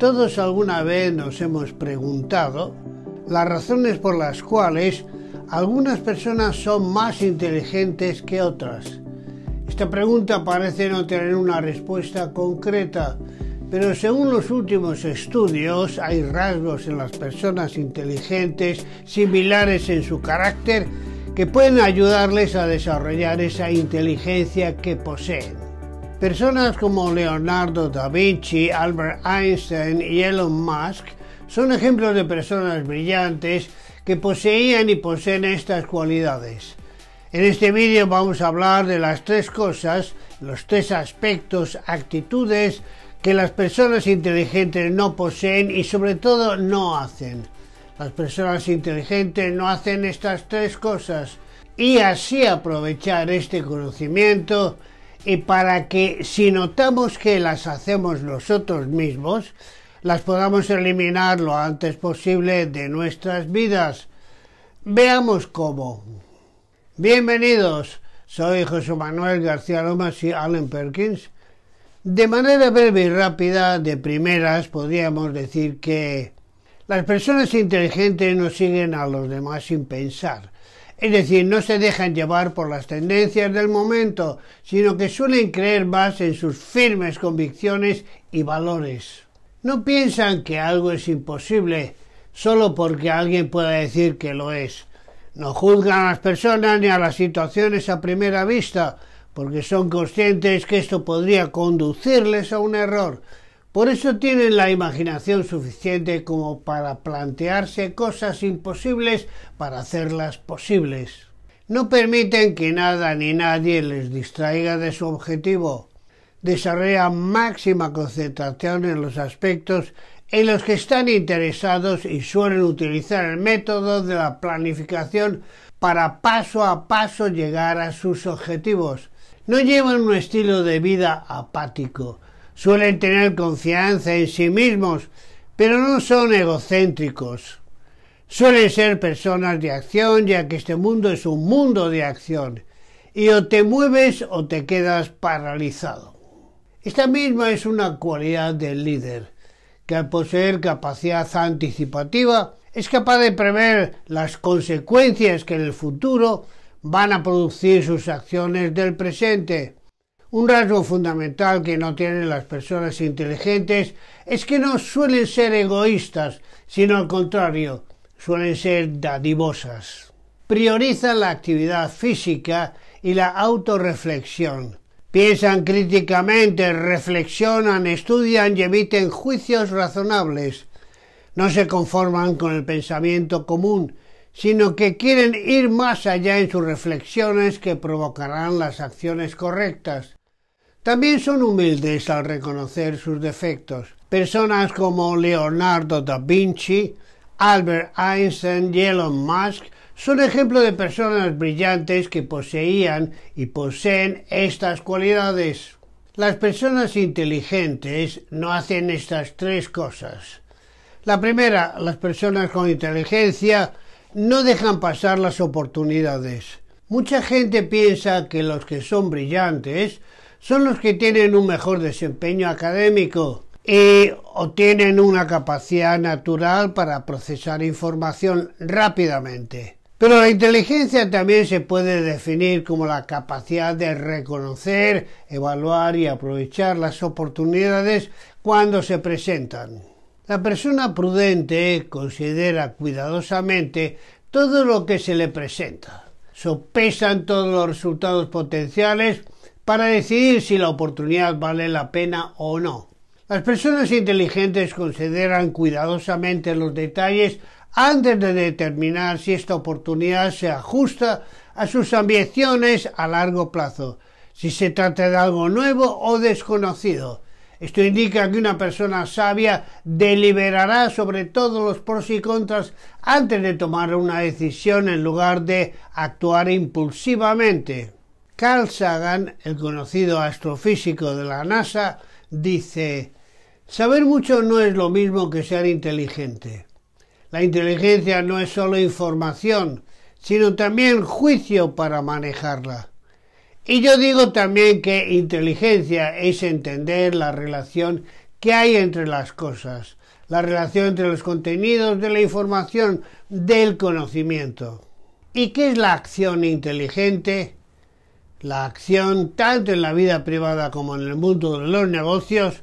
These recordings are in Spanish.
Todos alguna vez nos hemos preguntado las razones por las cuales algunas personas son más inteligentes que otras. Esta pregunta parece no tener una respuesta concreta, pero según los últimos estudios hay rasgos en las personas inteligentes similares en su carácter que pueden ayudarles a desarrollar esa inteligencia que poseen. Personas como Leonardo da Vinci, Albert Einstein y Elon Musk son ejemplos de personas brillantes que poseían y poseen estas cualidades. En este vídeo vamos a hablar de las tres cosas, los tres aspectos, actitudes que las personas inteligentes no poseen y sobre todo no hacen. Las personas inteligentes no hacen estas tres cosas y así aprovechar este conocimiento y para que si notamos que las hacemos nosotros mismos, las podamos eliminar lo antes posible de nuestras vidas. Veamos cómo. Bienvenidos, soy José Manuel García Lomas y Allen Perkins. De manera breve y rápida, de primeras, podríamos decir que las personas inteligentes no siguen a los demás sin pensar es decir, no se dejan llevar por las tendencias del momento, sino que suelen creer más en sus firmes convicciones y valores. No piensan que algo es imposible solo porque alguien pueda decir que lo es. No juzgan a las personas ni a las situaciones a primera vista, porque son conscientes que esto podría conducirles a un error, por eso tienen la imaginación suficiente como para plantearse cosas imposibles para hacerlas posibles. No permiten que nada ni nadie les distraiga de su objetivo. Desarrollan máxima concentración en los aspectos en los que están interesados y suelen utilizar el método de la planificación para paso a paso llegar a sus objetivos. No llevan un estilo de vida apático, suelen tener confianza en sí mismos, pero no son egocéntricos. Suelen ser personas de acción, ya que este mundo es un mundo de acción, y o te mueves o te quedas paralizado. Esta misma es una cualidad del líder, que al poseer capacidad anticipativa es capaz de prever las consecuencias que en el futuro van a producir sus acciones del presente un rasgo fundamental que no tienen las personas inteligentes es que no suelen ser egoístas, sino al contrario, suelen ser dadivosas. Priorizan la actividad física y la autorreflexión. Piensan críticamente, reflexionan, estudian y eviten juicios razonables. No se conforman con el pensamiento común, sino que quieren ir más allá en sus reflexiones que provocarán las acciones correctas. También son humildes al reconocer sus defectos. Personas como Leonardo da Vinci, Albert Einstein y Elon Musk son ejemplo de personas brillantes que poseían y poseen estas cualidades. Las personas inteligentes no hacen estas tres cosas. La primera, las personas con inteligencia no dejan pasar las oportunidades. Mucha gente piensa que los que son brillantes son los que tienen un mejor desempeño académico y obtienen una capacidad natural para procesar información rápidamente. Pero la inteligencia también se puede definir como la capacidad de reconocer, evaluar y aprovechar las oportunidades cuando se presentan. La persona prudente considera cuidadosamente todo lo que se le presenta, sopesan todos los resultados potenciales para decidir si la oportunidad vale la pena o no. Las personas inteligentes consideran cuidadosamente los detalles antes de determinar si esta oportunidad se ajusta a sus ambiciones a largo plazo, si se trata de algo nuevo o desconocido. Esto indica que una persona sabia deliberará sobre todos los pros y contras antes de tomar una decisión en lugar de actuar impulsivamente. Carl Sagan, el conocido astrofísico de la NASA, dice, saber mucho no es lo mismo que ser inteligente. La inteligencia no es solo información, sino también juicio para manejarla. Y yo digo también que inteligencia es entender la relación que hay entre las cosas, la relación entre los contenidos de la información, del conocimiento. ¿Y qué es la acción inteligente? la acción, tanto en la vida privada como en el mundo de los negocios,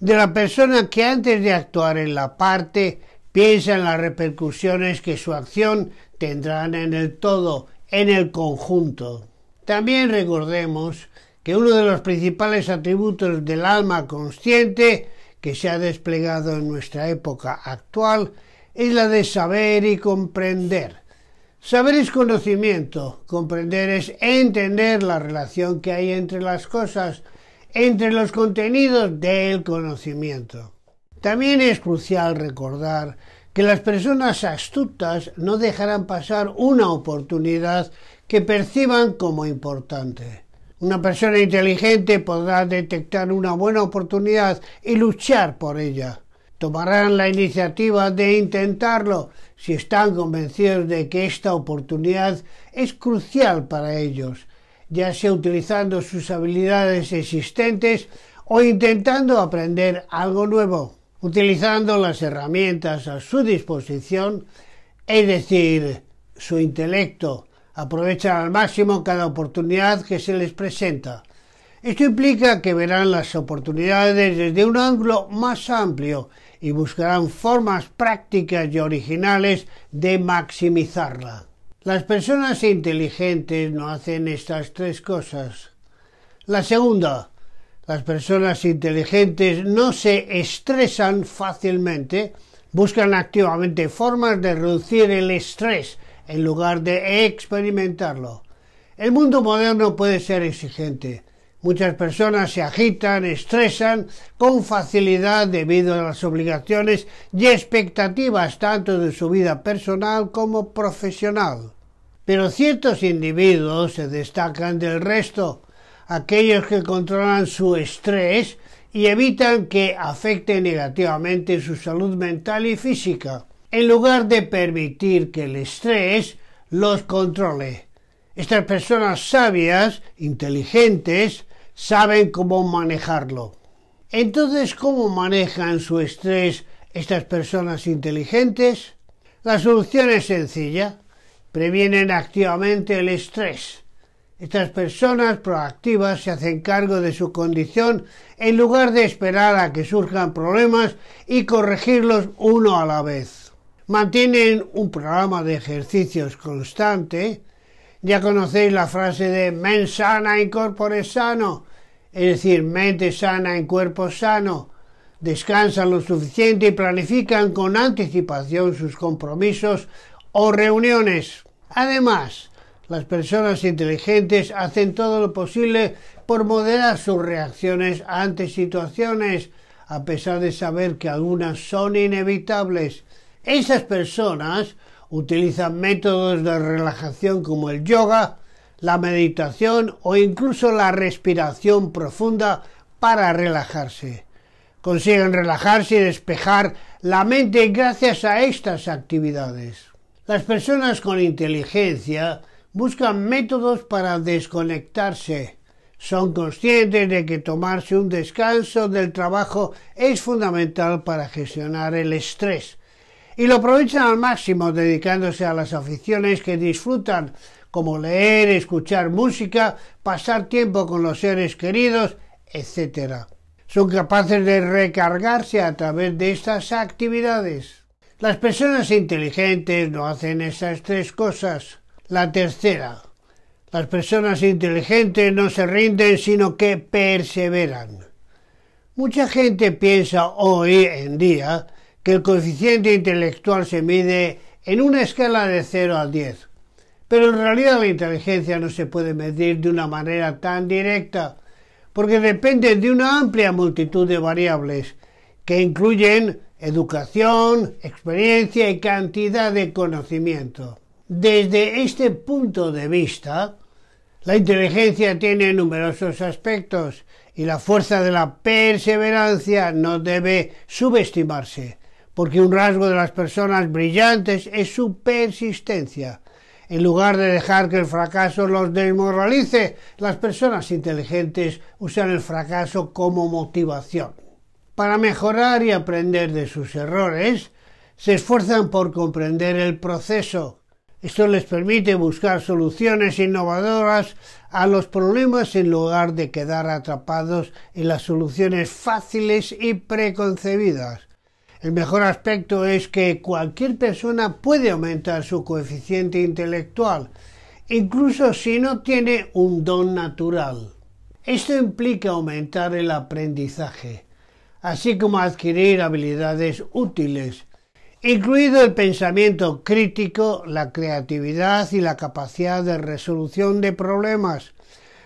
de la persona que antes de actuar en la parte piensa en las repercusiones que su acción tendrá en el todo, en el conjunto. También recordemos que uno de los principales atributos del alma consciente que se ha desplegado en nuestra época actual es la de saber y comprender Saber es conocimiento, comprender es entender la relación que hay entre las cosas, entre los contenidos del conocimiento. También es crucial recordar que las personas astutas no dejarán pasar una oportunidad que perciban como importante. Una persona inteligente podrá detectar una buena oportunidad y luchar por ella tomarán la iniciativa de intentarlo si están convencidos de que esta oportunidad es crucial para ellos, ya sea utilizando sus habilidades existentes o intentando aprender algo nuevo, utilizando las herramientas a su disposición, es decir, su intelecto. Aprovechan al máximo cada oportunidad que se les presenta. Esto implica que verán las oportunidades desde un ángulo más amplio y buscarán formas prácticas y originales de maximizarla. Las personas inteligentes no hacen estas tres cosas. La segunda, las personas inteligentes no se estresan fácilmente, buscan activamente formas de reducir el estrés en lugar de experimentarlo. El mundo moderno puede ser exigente, Muchas personas se agitan, estresan con facilidad debido a las obligaciones y expectativas tanto de su vida personal como profesional. Pero ciertos individuos se destacan del resto, aquellos que controlan su estrés y evitan que afecte negativamente su salud mental y física, en lugar de permitir que el estrés los controle. Estas personas sabias, inteligentes, saben cómo manejarlo. Entonces, ¿cómo manejan su estrés estas personas inteligentes? La solución es sencilla. Previenen activamente el estrés. Estas personas proactivas se hacen cargo de su condición en lugar de esperar a que surjan problemas y corregirlos uno a la vez. Mantienen un programa de ejercicios constante, ya conocéis la frase de men sana en corpore sano, es decir, mente sana en cuerpo sano. Descansan lo suficiente y planifican con anticipación sus compromisos o reuniones. Además, las personas inteligentes hacen todo lo posible por moderar sus reacciones ante situaciones, a pesar de saber que algunas son inevitables. Esas personas Utilizan métodos de relajación como el yoga, la meditación o incluso la respiración profunda para relajarse. Consiguen relajarse y despejar la mente gracias a estas actividades. Las personas con inteligencia buscan métodos para desconectarse. Son conscientes de que tomarse un descanso del trabajo es fundamental para gestionar el estrés y lo aprovechan al máximo dedicándose a las aficiones que disfrutan, como leer, escuchar música, pasar tiempo con los seres queridos, etc. Son capaces de recargarse a través de estas actividades. Las personas inteligentes no hacen esas tres cosas. La tercera, las personas inteligentes no se rinden, sino que perseveran. Mucha gente piensa hoy en día que el coeficiente intelectual se mide en una escala de 0 a 10. Pero en realidad la inteligencia no se puede medir de una manera tan directa, porque depende de una amplia multitud de variables, que incluyen educación, experiencia y cantidad de conocimiento. Desde este punto de vista, la inteligencia tiene numerosos aspectos y la fuerza de la perseverancia no debe subestimarse porque un rasgo de las personas brillantes es su persistencia. En lugar de dejar que el fracaso los desmoralice, las personas inteligentes usan el fracaso como motivación. Para mejorar y aprender de sus errores, se esfuerzan por comprender el proceso. Esto les permite buscar soluciones innovadoras a los problemas en lugar de quedar atrapados en las soluciones fáciles y preconcebidas. El mejor aspecto es que cualquier persona puede aumentar su coeficiente intelectual, incluso si no tiene un don natural. Esto implica aumentar el aprendizaje, así como adquirir habilidades útiles, incluido el pensamiento crítico, la creatividad y la capacidad de resolución de problemas.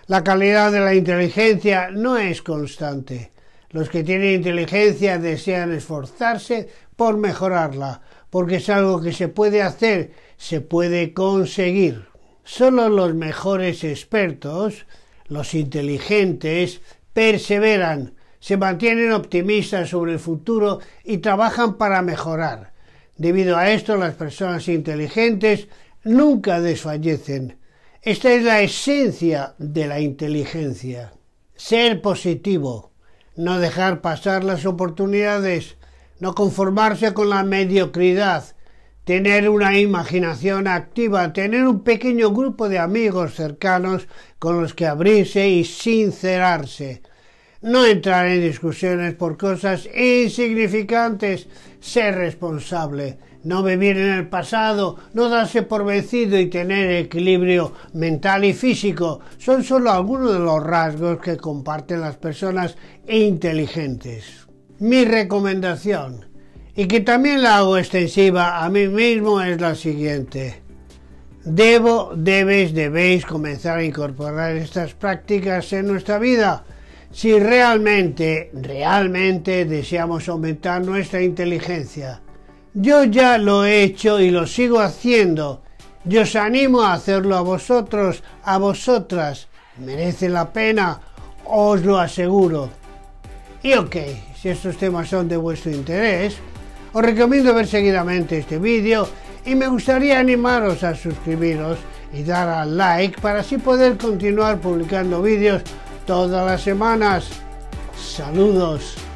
La calidad de la inteligencia no es constante los que tienen inteligencia desean esforzarse por mejorarla, porque es algo que se puede hacer, se puede conseguir. Solo los mejores expertos, los inteligentes, perseveran, se mantienen optimistas sobre el futuro y trabajan para mejorar. Debido a esto, las personas inteligentes nunca desfallecen. Esta es la esencia de la inteligencia. Ser positivo no dejar pasar las oportunidades, no conformarse con la mediocridad, tener una imaginación activa, tener un pequeño grupo de amigos cercanos con los que abrirse y sincerarse. No entrar en discusiones por cosas insignificantes, ser responsable no vivir en el pasado, no darse por vencido y tener equilibrio mental y físico son solo algunos de los rasgos que comparten las personas e inteligentes. Mi recomendación, y que también la hago extensiva a mí mismo, es la siguiente. Debo, debes, debéis comenzar a incorporar estas prácticas en nuestra vida si realmente, realmente deseamos aumentar nuestra inteligencia. Yo ya lo he hecho y lo sigo haciendo. Yo os animo a hacerlo a vosotros, a vosotras. Merece la pena, os lo aseguro. Y ok, si estos temas son de vuestro interés, os recomiendo ver seguidamente este vídeo y me gustaría animaros a suscribiros y dar al like para así poder continuar publicando vídeos todas las semanas. Saludos.